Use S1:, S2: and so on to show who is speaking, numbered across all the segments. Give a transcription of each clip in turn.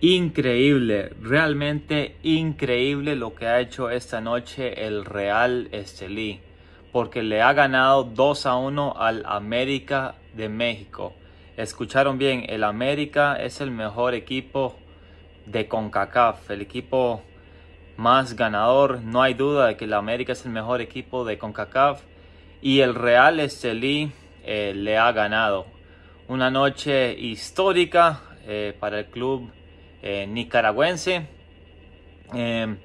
S1: Increíble, realmente increíble lo que ha hecho esta noche el Real Estelí, porque le ha ganado 2 a 1 al América de México. Escucharon bien, el América es el mejor equipo de CONCACAF, el equipo más ganador. No hay duda de que el América es el mejor equipo de CONCACAF y el Real Estelí eh, le ha ganado. Una noche histórica eh, para el club eh, nicaragüense. Em,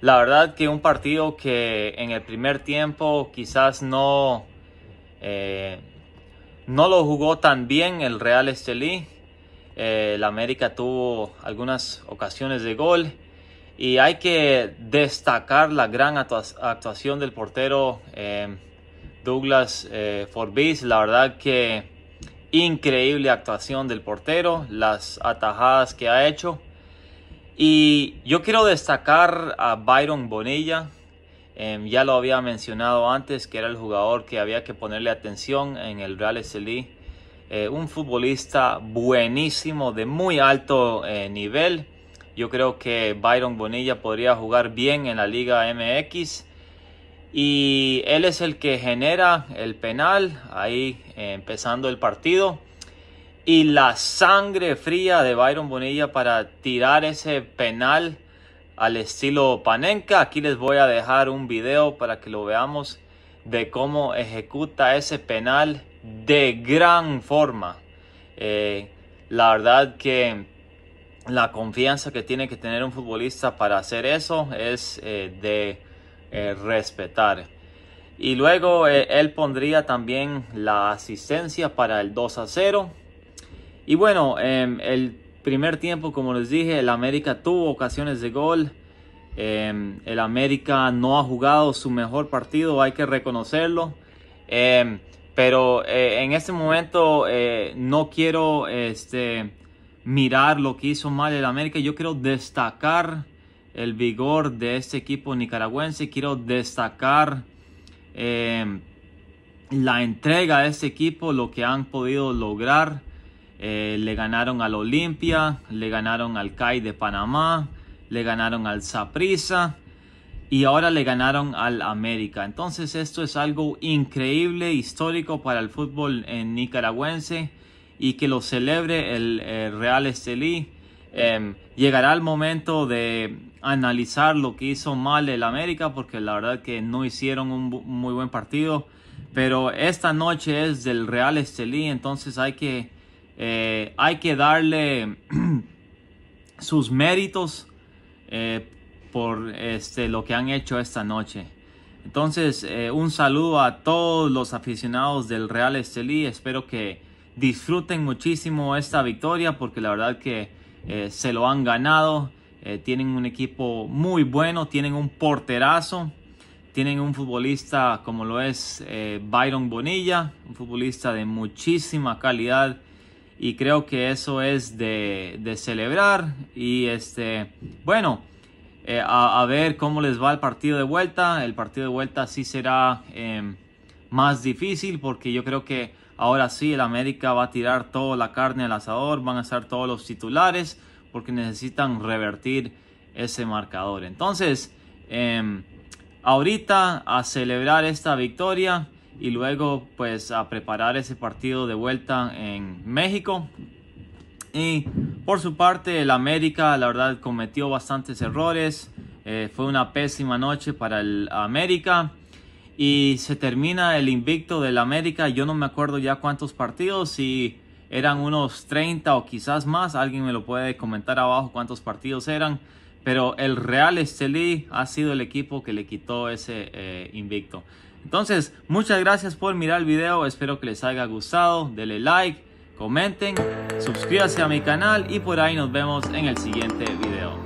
S1: la verdad que un partido que en el primer tiempo quizás no, eh, no lo jugó tan bien el Real Estelí. Eh, la América tuvo algunas ocasiones de gol. Y hay que destacar la gran actuación del portero em, Douglas Forbis. La verdad que increíble actuación del portero, las atajadas que ha hecho. Y yo quiero destacar a Byron Bonilla. Em, ya lo había mencionado antes que era el jugador que había que ponerle atención en el Real Estelí. Eh, un futbolista buenísimo, de muy alto eh, nivel. Yo creo que Byron Bonilla podría jugar bien en la Liga MX y él es el que genera el penal ahí eh, empezando el partido y la sangre fría de Byron Bonilla para tirar ese penal al estilo Panenka. Aquí les voy a dejar un video para que lo veamos de cómo ejecuta ese penal de gran forma. Eh, la verdad que la confianza que tiene que tener un futbolista para hacer eso es eh, de eh, respetar. Y luego eh, él pondría también la asistencia para el 2 a 0. Y bueno, em, el primer tiempo, como les dije, el América tuvo ocasiones de gol. Em, el América no ha jugado su mejor partido, hay que reconocerlo em, pero eh, en este momento no quiero este, mirar lo que hizo mal el América, yo quiero destacar el vigor de este equipo nicaragüense. Quiero destacar eh, la entrega de este equipo, lo que han podido lograr. Eh, le ganaron al Olimpia, le ganaron al CAI de Panamá, le ganaron al Saprissa y ahora le ganaron al América. Entonces esto es algo increíble, histórico para el fútbol en eh, nicaragüense y que lo celebre el, Real Estelí. llegará el momento de analizar lo que hizo mal el América, porque la verdad que no hicieron un muy buen partido. Pero esta noche es del Real Estelí, entonces hay que, eh, hay que darle sus méritos eh, por este, lo que han hecho esta noche. Entonces, eh, un saludo a todos los aficionados del Real Estelí. Espero que disfruten muchísimo esta victoria porque la verdad que se lo han ganado. Eh, tienen un equipo muy bueno, tienen un porterazo, tienen un futbolista como lo es eh, Byron Bonilla, un futbolista de muchísima calidad y creo que eso es de, celebrar y este bueno eh, a, ver cómo les va el partido de vuelta el partido de vuelta sí será em, más difícil porque yo creo que ahora sí el América va a tirar toda la carne al asador van a estar todos los titulares porque necesitan revertir ese marcador. Entonces, em, ahorita a celebrar esta victoria y luego pues a preparar ese partido de vuelta en México. Y por su parte, el América, la verdad, cometió bastantes errores. Eh, fue una pésima noche para el América. Y se termina el invicto del América. Yo no me acuerdo ya cuántos partidos. Y eran unos 30 o quizás más. Alguien me lo puede comentar abajo cuántos partidos eran. Pero el Real Estelí ha sido el equipo que le quitó ese eh, invicto. Entonces, muchas gracias por mirar el video. Espero que les haya gustado. Denle like, comenten, suscríbanse a mi canal y por ahí nos vemos en el siguiente video.